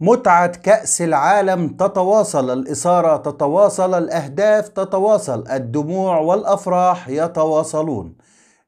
متعة كأس العالم تتواصل الإثارة تتواصل الأهداف تتواصل الدموع والأفراح يتواصلون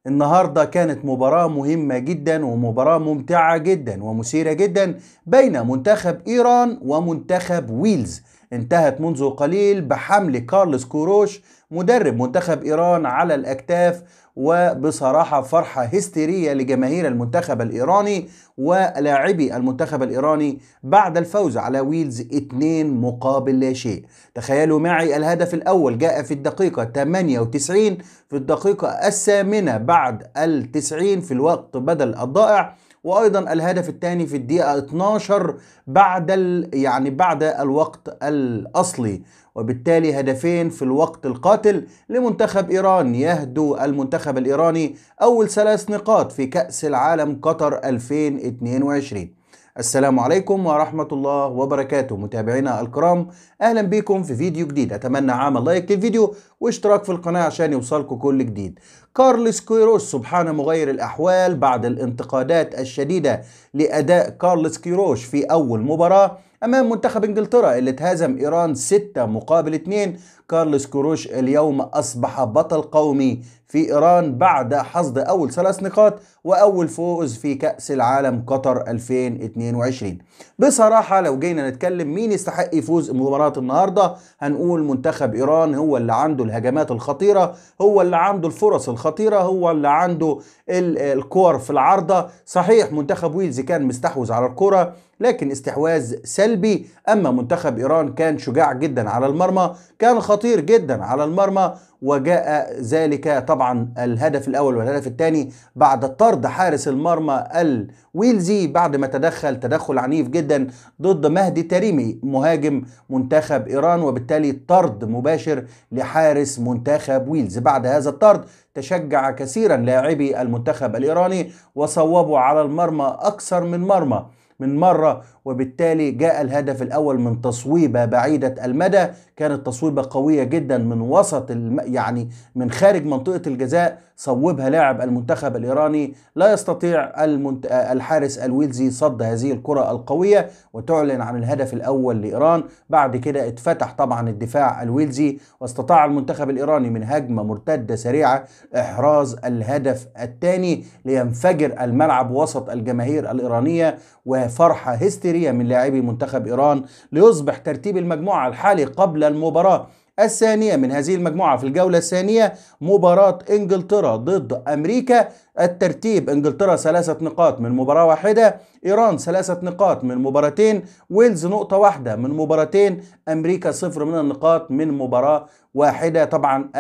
النهاردة كانت مباراة مهمة جدا ومباراة ممتعة جدا ومثيرة جدا بين منتخب إيران ومنتخب ويلز انتهت منذ قليل بحمل كارلس كوروش مدرب منتخب إيران على الأكتاف وبصراحة فرحة هستيرية لجماهير المنتخب الإيراني ولاعبي المنتخب الإيراني بعد الفوز على ويلز 2 مقابل لا شيء تخيلوا معي الهدف الأول جاء في الدقيقة 98 في الدقيقة الثامنة بعد ال 90 في الوقت بدل الضائع وايضا الهدف الثاني في الدقيقه 12 بعد ال... يعني بعد الوقت الاصلي وبالتالي هدفين في الوقت القاتل لمنتخب ايران يهدو المنتخب الايراني اول ثلاث نقاط في كاس العالم قطر 2022 السلام عليكم ورحمة الله وبركاته متابعينا الكرام أهلا بكم في فيديو جديد أتمنى عمل لايك للفيديو واشتراك في القناة عشان يوصلكم كل جديد كارلس كيروش سبحان مغير الأحوال بعد الانتقادات الشديدة لأداء كارلس كيروش في أول مباراة أمام منتخب إنجلترا اللي اتهزم إيران 6 مقابل 2 كارلوس كروش اليوم أصبح بطل قومي في إيران بعد حصد أول ثلاث نقاط وأول فوز في كأس العالم قطر 2022 بصراحة لو جينا نتكلم مين يستحق يفوز مباراة النهاردة هنقول منتخب إيران هو اللي عنده الهجمات الخطيرة هو اللي عنده الفرص الخطيرة هو اللي عنده الكور في العارضة صحيح منتخب ويلز كان مستحوذ على الكرة لكن استحواذ سلبي أما منتخب إيران كان شجاع جدا على المرمى كان خطير جدا على المرمى وجاء ذلك طبعا الهدف الأول والهدف الثاني بعد طرد حارس المرمى الويلزي بعد ما تدخل تدخل عنيف جدا ضد مهدي تريمي مهاجم منتخب إيران وبالتالي طرد مباشر لحارس منتخب ويلز بعد هذا الطرد تشجع كثيرا لاعبي المنتخب الإيراني وصوبوا على المرمى أكثر من مرمى من مرة وبالتالي جاء الهدف الأول من تصويبة بعيدة المدى كانت تصويبة قوية جدا من وسط الم... يعني من خارج منطقة الجزاء صوبها لاعب المنتخب الإيراني لا يستطيع المنت... الحارس الويلزي صد هذه الكرة القوية وتعلن عن الهدف الأول لإيران بعد كده اتفتح طبعا الدفاع الويلزي واستطاع المنتخب الإيراني من هجمة مرتدة سريعة إحراز الهدف الثاني لينفجر الملعب وسط الجماهير الإيرانية و فرحة هستيرية من لاعبي منتخب إيران ليصبح ترتيب المجموعة الحالي قبل المباراة الثانية من هذه المجموعة في الجولة الثانية مباراة إنجلترا ضد أمريكا الترتيب انجلترا ثلاثة نقاط من مباراة واحدة ايران ثلاثة نقاط من مباراتين ويلز نقطة واحدة من مباراتين امريكا صفر من النقاط من مباراة واحدة طبعا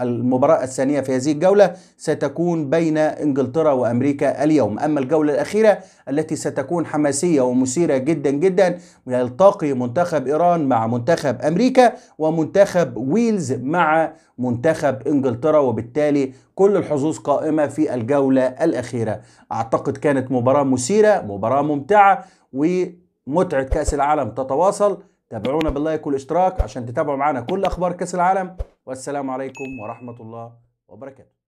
المباراة الثانية في هذه الجولة ستكون بين انجلترا وامريكا اليوم اما الجولة الاخيرة التي ستكون حماسية ومثيرة جدا جدا يلتقي منتخب ايران مع منتخب امريكا ومنتخب ويلز مع منتخب انجلترا وبالتالي كل الحظوظ قائمة في الجولة الأخيرة أعتقد كانت مباراة مثيرة مباراة ممتعة ومتعة كأس العالم تتواصل تابعونا باللايك والاشتراك عشان تتابعوا معنا كل أخبار كأس العالم والسلام عليكم ورحمة الله وبركاته